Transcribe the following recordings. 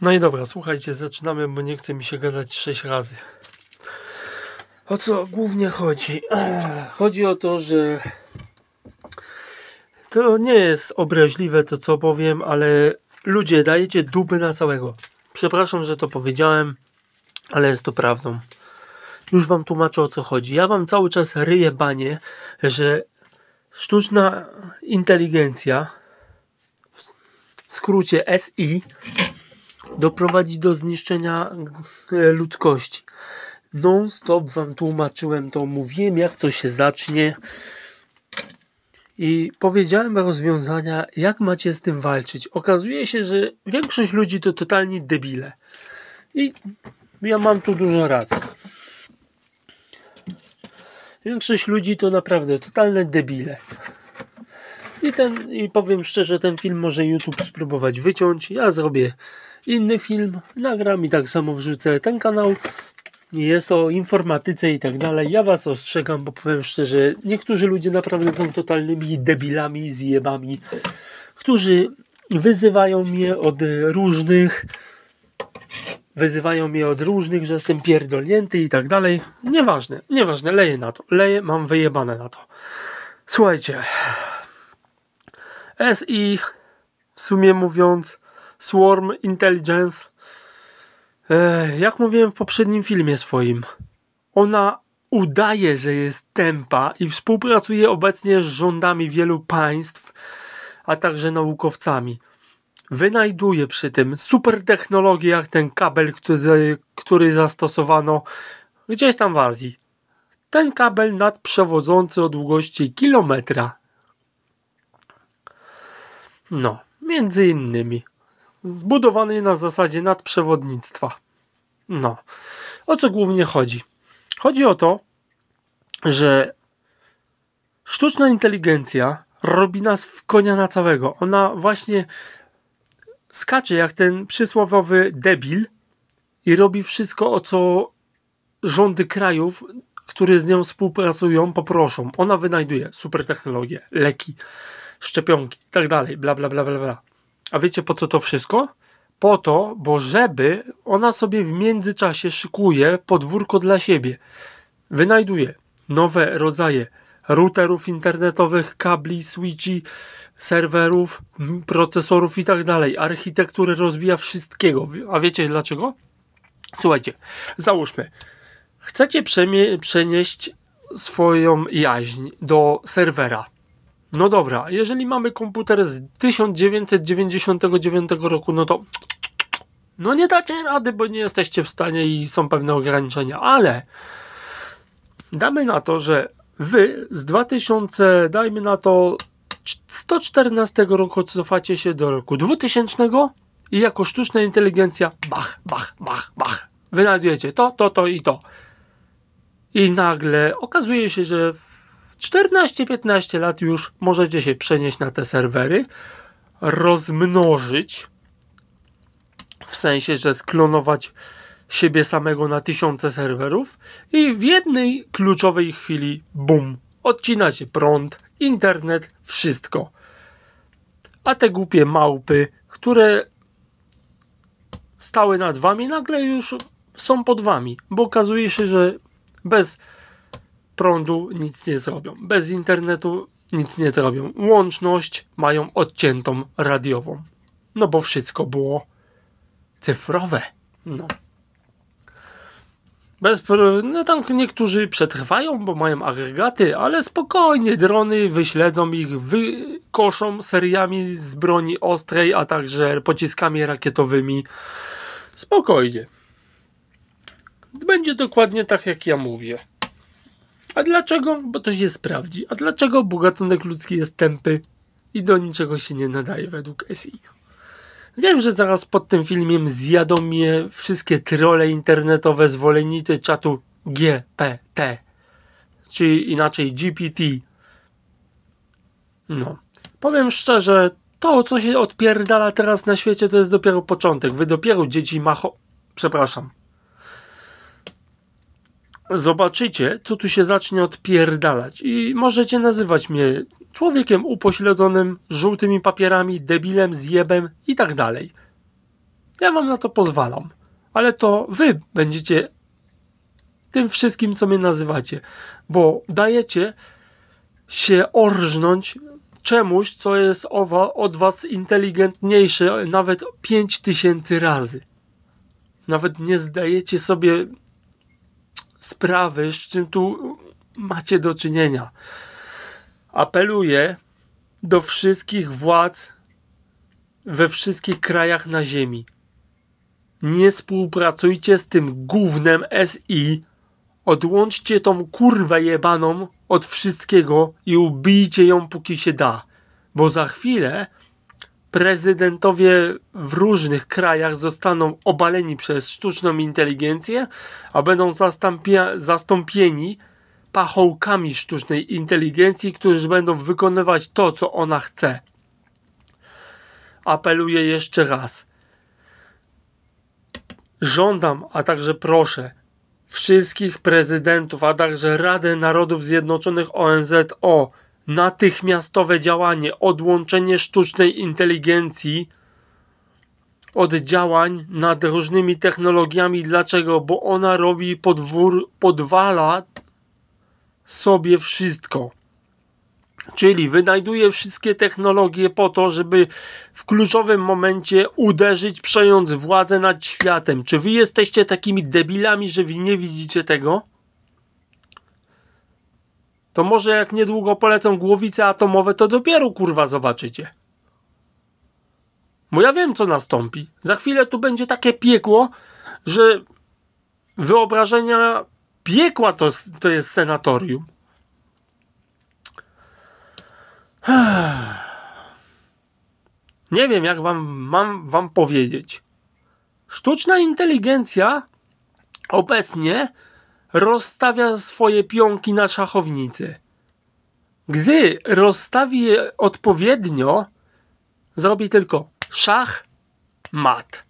No i dobra, słuchajcie, zaczynamy, bo nie chce mi się gadać 6 razy. O co głównie chodzi? Chodzi o to, że to nie jest obraźliwe to, co powiem, ale ludzie, dajecie duby na całego. Przepraszam, że to powiedziałem, ale jest to prawdą. Już wam tłumaczę o co chodzi. Ja wam cały czas ryję banie, że sztuczna inteligencja, w skrócie SI, doprowadzi do zniszczenia e, ludzkości. Non-stop wam tłumaczyłem to, mówiłem jak to się zacznie i powiedziałem rozwiązania, jak macie z tym walczyć. Okazuje się, że większość ludzi to totalnie debile. I ja mam tu dużo racji. Większość ludzi to naprawdę totalne debile. I, ten, I powiem szczerze, ten film może YouTube spróbować wyciąć. Ja zrobię inny film nagram i tak samo wrzucę. Ten kanał jest o informatyce i tak dalej. Ja was ostrzegam, bo powiem szczerze, niektórzy ludzie naprawdę są totalnymi debilami, zjebami, którzy wyzywają mnie od różnych wyzywają mnie od różnych, że jestem pierdolnięty i tak dalej. Nieważne, nieważne, leję na to. Leję, mam wyjebane na to. Słuchajcie. SI w sumie mówiąc Swarm Intelligence. Jak mówiłem w poprzednim filmie swoim, ona udaje, że jest tempa i współpracuje obecnie z rządami wielu państw, a także naukowcami. Wynajduje przy tym super technologię, jak ten kabel, który, który zastosowano gdzieś tam w Azji. Ten kabel nadprzewodzący o długości kilometra. No, między innymi zbudowany na zasadzie nadprzewodnictwa. No. O co głównie chodzi? Chodzi o to, że sztuczna inteligencja robi nas w konia na całego. Ona właśnie skacze jak ten przysłowiowy debil i robi wszystko, o co rządy krajów, które z nią współpracują, poproszą. Ona wynajduje super technologie, leki, szczepionki i tak dalej, bla bla bla bla bla. A wiecie po co to wszystko? Po to, bo żeby ona sobie w międzyczasie szykuje podwórko dla siebie. Wynajduje nowe rodzaje routerów internetowych, kabli, switchi, serwerów, procesorów i tak dalej. Architektury rozwija wszystkiego. A wiecie dlaczego? Słuchajcie, załóżmy, chcecie przenieść swoją jaźń do serwera. No dobra, jeżeli mamy komputer z 1999 roku, no to no nie dacie rady, bo nie jesteście w stanie i są pewne ograniczenia, ale damy na to, że wy z 2000, dajmy na to 114 roku cofacie się do roku 2000 i jako sztuczna inteligencja bach, bach, bach, bach. Wynajdujecie to, to, to i to. I nagle okazuje się, że w 14-15 lat już możecie się przenieść na te serwery, rozmnożyć, w sensie, że sklonować siebie samego na tysiące serwerów i w jednej kluczowej chwili bum, odcinacie prąd, internet, wszystko. A te głupie małpy, które stały nad wami, nagle już są pod wami, bo okazuje się, że bez prądu nic nie zrobią. Bez internetu nic nie zrobią. Łączność mają odciętą radiową. No bo wszystko było cyfrowe. No. Bez, no tam niektórzy przetrwają, bo mają agregaty, ale spokojnie drony wyśledzą ich, wykoszą seriami z broni ostrej, a także pociskami rakietowymi. Spokojnie. Będzie dokładnie tak, jak ja mówię. A dlaczego? Bo to się sprawdzi. A dlaczego? Bo gatunek ludzki jest tępy i do niczego się nie nadaje według SI. Wiem, że zaraz pod tym filmiem zjadą mnie wszystkie trole internetowe zwolennicy czatu GPT, czy inaczej GPT. No, powiem szczerze, to co się odpierdala teraz na świecie to jest dopiero początek. Wy dopiero dzieci macho... Przepraszam, zobaczycie, co tu się zacznie odpierdalać i możecie nazywać mnie człowiekiem upośledzonym, żółtymi papierami, debilem, zjebem i tak dalej. Ja wam na to pozwalam, ale to wy będziecie tym wszystkim, co mnie nazywacie, bo dajecie się orżnąć czemuś, co jest owa, od was inteligentniejsze nawet 5000 razy. Nawet nie zdajecie sobie sprawy, z czym tu macie do czynienia. Apeluję do wszystkich władz we wszystkich krajach na Ziemi. Nie współpracujcie z tym głównym SI. Odłączcie tą kurwę jebaną od wszystkiego i ubijcie ją póki się da. Bo za chwilę prezydentowie w różnych krajach zostaną obaleni przez sztuczną inteligencję, a będą zastąpieni pachołkami sztucznej inteligencji, którzy będą wykonywać to, co ona chce. Apeluję jeszcze raz. Żądam, a także proszę wszystkich prezydentów, a także Radę Narodów Zjednoczonych ONZ o natychmiastowe działanie, odłączenie sztucznej inteligencji od działań nad różnymi technologiami. Dlaczego? Bo ona robi podwór, podwala sobie wszystko. Czyli wynajduje wszystkie technologie po to, żeby w kluczowym momencie uderzyć, przejąć władzę nad światem. Czy wy jesteście takimi debilami, że wy nie widzicie tego? to może jak niedługo polecą głowice atomowe, to dopiero kurwa zobaczycie. Bo ja wiem, co nastąpi. Za chwilę tu będzie takie piekło, że wyobrażenia piekła to, to jest senatorium. Nie wiem, jak wam mam wam powiedzieć. Sztuczna inteligencja obecnie rozstawia swoje pionki na szachownicy. Gdy rozstawi je odpowiednio, zrobi tylko szach, mat.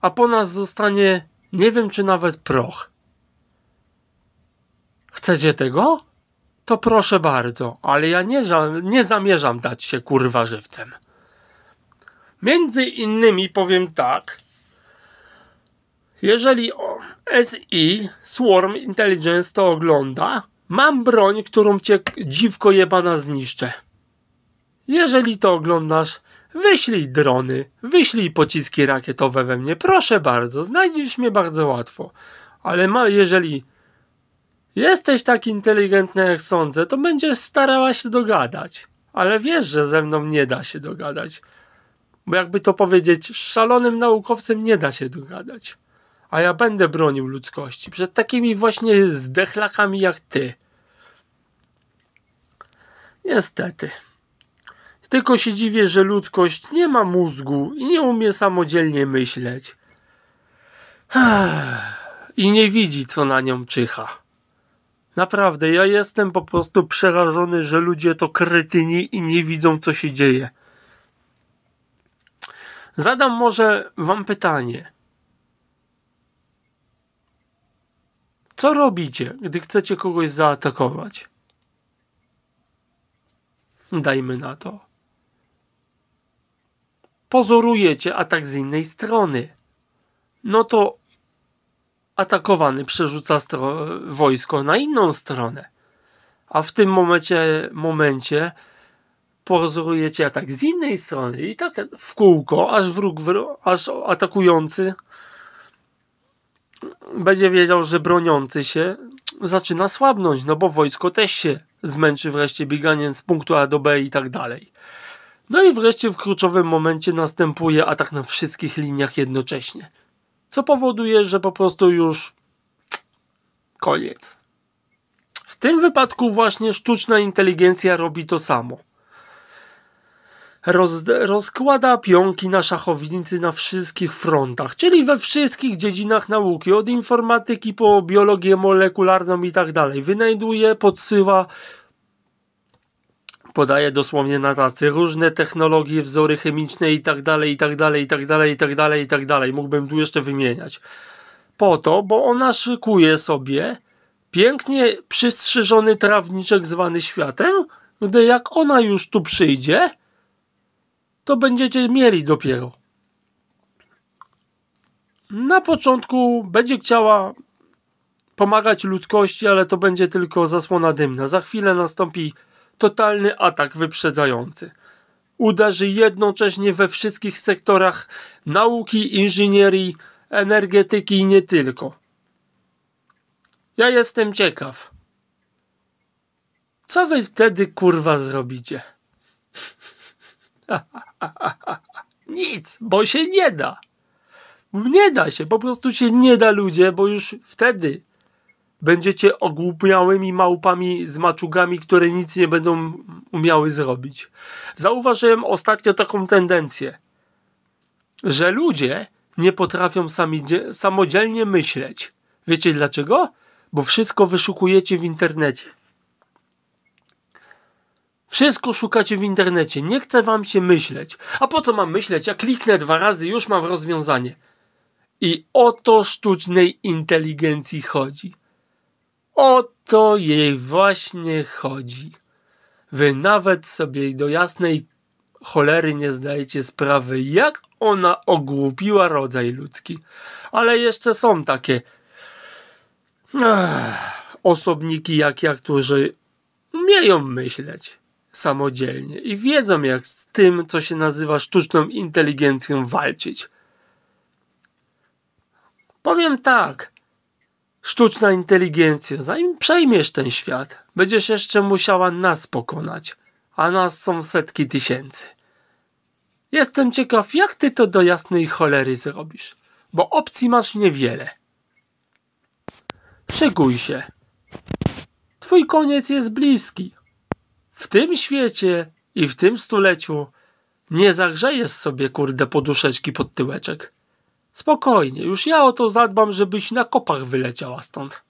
A po nas zostanie nie wiem czy nawet proch. Chcecie tego? To proszę bardzo, ale ja nie, nie zamierzam dać się kurwa żywcem. Między innymi powiem tak, jeżeli SI, Swarm Intelligence to ogląda, mam broń, którą cię dziwko jebana zniszczę. Jeżeli to oglądasz, wyślij drony, wyślij pociski rakietowe we mnie, proszę bardzo, znajdziesz mnie bardzo łatwo. Ale ma, jeżeli jesteś tak inteligentny jak sądzę, to będziesz starała się dogadać. Ale wiesz, że ze mną nie da się dogadać. Bo jakby to powiedzieć, szalonym naukowcem nie da się dogadać a ja będę bronił ludzkości przed takimi właśnie zdechlakami jak ty. Niestety. Tylko się dziwię, że ludzkość nie ma mózgu i nie umie samodzielnie myśleć. I nie widzi, co na nią czyha. Naprawdę, ja jestem po prostu przerażony, że ludzie to kretyni i nie widzą, co się dzieje. Zadam może wam pytanie. Co robicie, gdy chcecie kogoś zaatakować? Dajmy na to. Pozorujecie atak z innej strony. No to atakowany przerzuca wojsko na inną stronę. A w tym momencie, momencie pozorujecie atak z innej strony i tak w kółko, aż wróg, aż atakujący będzie wiedział, że broniący się zaczyna słabnąć, no bo wojsko też się zmęczy wreszcie bieganiem z punktu A do B i tak dalej. No i wreszcie w kluczowym momencie następuje atak na wszystkich liniach jednocześnie. Co powoduje, że po prostu już koniec. W tym wypadku właśnie sztuczna inteligencja robi to samo roz, rozkłada pionki na szachownicy na wszystkich frontach, czyli we wszystkich dziedzinach nauki, od informatyki po biologię molekularną i tak dalej. Wynajduje, podsyła, podaje dosłownie na tacy różne technologie, wzory chemiczne i tak dalej, i tak dalej, i tak dalej, i tak dalej, i tak dalej. Mógłbym tu jeszcze wymieniać. Po to, bo ona szykuje sobie pięknie przystrzyżony trawniczek zwany światem, gdy jak ona już tu przyjdzie, to będziecie mieli dopiero. Na początku będzie chciała pomagać ludzkości, ale to będzie tylko zasłona dymna. Za chwilę nastąpi totalny atak wyprzedzający. Uderzy jednocześnie we wszystkich sektorach nauki, inżynierii, energetyki i nie tylko. Ja jestem ciekaw. Co wy wtedy kurwa zrobicie? Nic, bo się nie da. Nie da się, po prostu się nie da ludzie, bo już wtedy będziecie ogłupiałymi małpami z maczugami, które nic nie będą umiały zrobić. Zauważyłem ostatnio taką tendencję, że ludzie nie potrafią sami, samodzielnie myśleć. Wiecie dlaczego? Bo wszystko wyszukujecie w internecie. Wszystko szukacie w internecie, nie chce wam się myśleć. A po co mam myśleć? Ja kliknę dwa razy, już mam rozwiązanie. I o to sztucznej inteligencji chodzi. O to jej właśnie chodzi. Wy nawet sobie do jasnej cholery nie zdajecie sprawy, jak ona ogłupiła rodzaj ludzki. Ale jeszcze są takie Ech, osobniki jak ja, którzy umieją myśleć samodzielnie i wiedzą, jak z tym, co się nazywa sztuczną inteligencją, walczyć. Powiem tak. Sztuczna inteligencja, zanim przejmiesz ten świat, będziesz jeszcze musiała nas pokonać, a nas są setki tysięcy. Jestem ciekaw, jak ty to do jasnej cholery zrobisz, bo opcji masz niewiele. Szykuj się. Twój koniec jest bliski w tym świecie i w tym stuleciu nie zagrzejesz sobie kurde poduszeczki pod tyłeczek. Spokojnie, już ja o to zadbam, żebyś na kopach wyleciała stąd.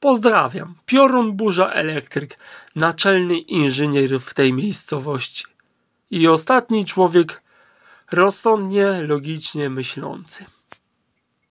Pozdrawiam, Piorun Burza Elektryk, naczelny inżynier w tej miejscowości. I ostatni człowiek rozsądnie, logicznie myślący.